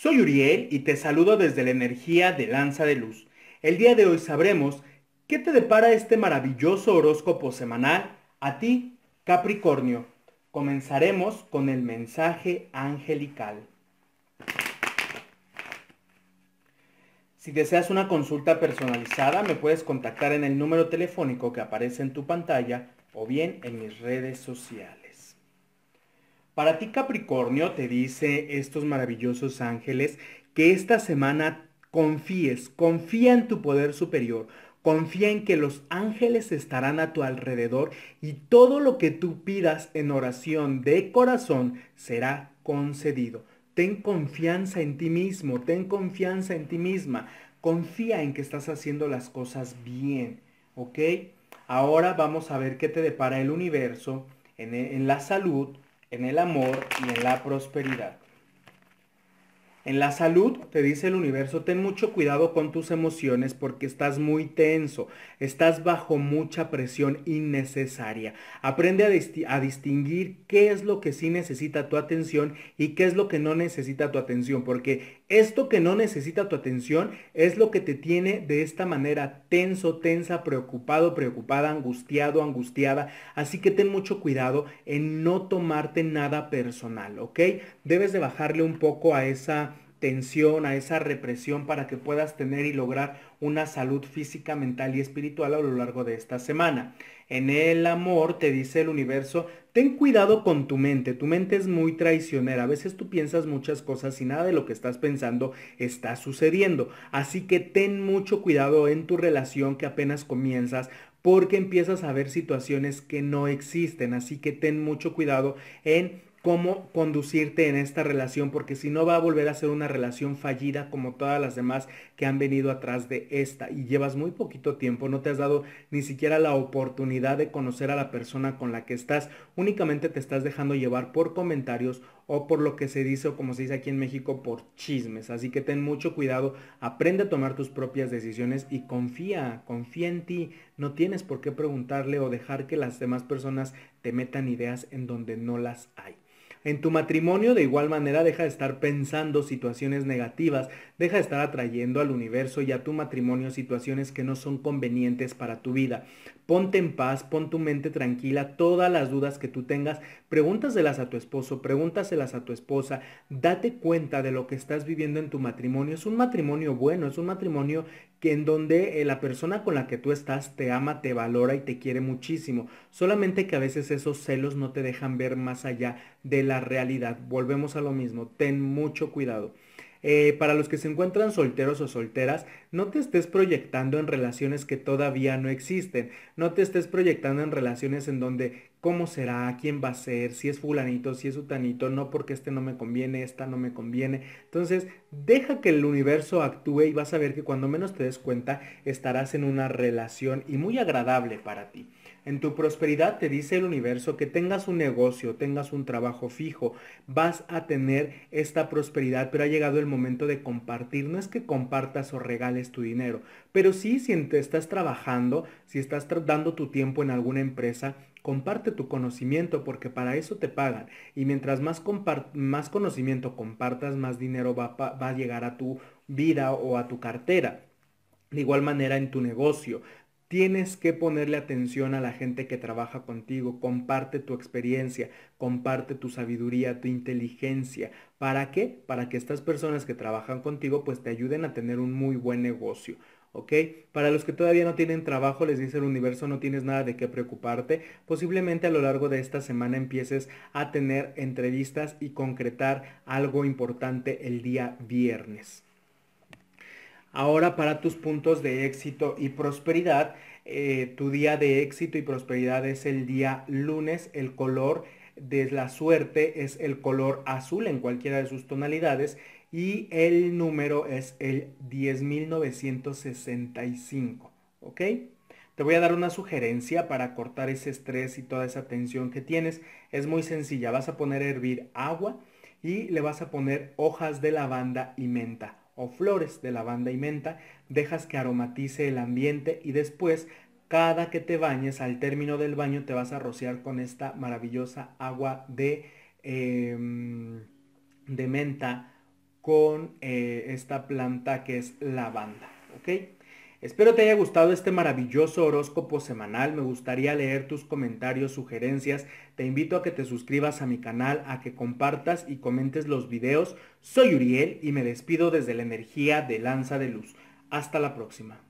Soy Uriel y te saludo desde la energía de Lanza de Luz. El día de hoy sabremos qué te depara este maravilloso horóscopo semanal a ti, Capricornio. Comenzaremos con el mensaje angelical. Si deseas una consulta personalizada, me puedes contactar en el número telefónico que aparece en tu pantalla o bien en mis redes sociales. Para ti Capricornio te dice estos maravillosos ángeles que esta semana confíes, confía en tu poder superior, confía en que los ángeles estarán a tu alrededor y todo lo que tú pidas en oración de corazón será concedido. Ten confianza en ti mismo, ten confianza en ti misma, confía en que estás haciendo las cosas bien, ¿ok? Ahora vamos a ver qué te depara el universo en, en la salud en el amor y en la prosperidad. En la salud, te dice el universo, ten mucho cuidado con tus emociones porque estás muy tenso, estás bajo mucha presión innecesaria. Aprende a, distinguir qué es lo que sí necesita tu atención y qué es lo que no necesita tu atención, porque esto que no necesita tu atención es lo que te tiene de esta manera tenso, tensa, preocupado, preocupada, angustiado, angustiada. Así que ten mucho cuidado en no tomarte nada personal, ¿ok? Debes de bajarle un poco a esa tensión, a esa represión para que puedas tener y lograr una salud física, mental y espiritual a lo largo de esta semana. En el amor, te dice el universo, Ten cuidado con tu mente, tu mente es muy traicionera, a veces tú piensas muchas cosas y nada de lo que estás pensando está sucediendo, así que ten mucho cuidado en tu relación que apenas comienzas porque empiezas a ver situaciones que no existen, así que ten mucho cuidado en cómo conducirte en esta relación, porque si no va a volver a ser una relación fallida como todas las demás que han venido atrás de esta y llevas muy poquito tiempo, no te has dado ni siquiera la oportunidad de conocer a la persona con la que estás, únicamente te estás dejando llevar por comentarios o por lo que se dice o como se dice aquí en México por chismes, así que ten mucho cuidado, aprende a tomar tus propias decisiones y confía, confía en ti, no tienes por qué preguntarle o dejar que las demás personas te metan ideas en donde no las hay. En tu matrimonio de igual manera deja de estar pensando situaciones negativas, deja de estar atrayendo al universo y a tu matrimonio situaciones que no son convenientes para tu vida. Ponte en paz, pon tu mente tranquila, todas las dudas que tú tengas, pregúntaselas a tu esposo, pregúntaselas a tu esposa, date cuenta de lo que estás viviendo en tu matrimonio. Es un matrimonio bueno, es un matrimonio que en donde eh, la persona con la que tú estás te ama, te valora y te quiere muchísimo. Solamente que a veces esos celos no te dejan ver más allá de la realidad. Volvemos a lo mismo, ten mucho cuidado. Eh, para los que se encuentran solteros o solteras, no te estés proyectando en relaciones que todavía no existen, no te estés proyectando en relaciones en donde cómo será, quién va a ser, si es fulanito, si es sutanito, no porque este no me conviene, esta no me conviene. Entonces, deja que el universo actúe y vas a ver que cuando menos te des cuenta estarás en una relación y muy agradable para ti. En tu prosperidad te dice el universo que tengas un negocio, tengas un trabajo fijo, vas a tener esta prosperidad, pero ha llegado el momento de compartir. No es que compartas o regales tu dinero, pero sí si estás trabajando, si estás dando tu tiempo en alguna empresa, Comparte tu conocimiento porque para eso te pagan. Y mientras más, más conocimiento compartas, más dinero va, va a llegar a tu vida o a tu cartera. De igual manera en tu negocio. Tienes que ponerle atención a la gente que trabaja contigo, comparte tu experiencia, comparte tu sabiduría, tu inteligencia. ¿Para qué? Para que estas personas que trabajan contigo pues te ayuden a tener un muy buen negocio. Para los que todavía no tienen trabajo, les dice el universo, no tienes nada de qué preocuparte. Posiblemente a lo largo de esta semana empieces a tener entrevistas y concretar algo importante el día viernes. Ahora para tus puntos de éxito y prosperidad, eh, tu día de éxito y prosperidad es el día lunes, el color de la suerte es el color azul en cualquiera de sus tonalidades y el número es el 10.965, ¿ok? Te voy a dar una sugerencia para cortar ese estrés y toda esa tensión que tienes. Es muy sencilla, vas a poner a hervir agua y le vas a poner hojas de lavanda y menta o flores de lavanda y menta, dejas que aromatice el ambiente y después cada que te bañes, al término del baño te vas a rociar con esta maravillosa agua de, em, de menta con eh, esta planta que es lavanda. ¿Ok? Espero te haya gustado este maravilloso horóscopo semanal. Me gustaría leer tus comentarios, sugerencias. Te invito a que te suscribas a mi canal, a que compartas y comentes los videos. Soy Uriel y me despido desde la energía de Lanza de Luz. Hasta la próxima.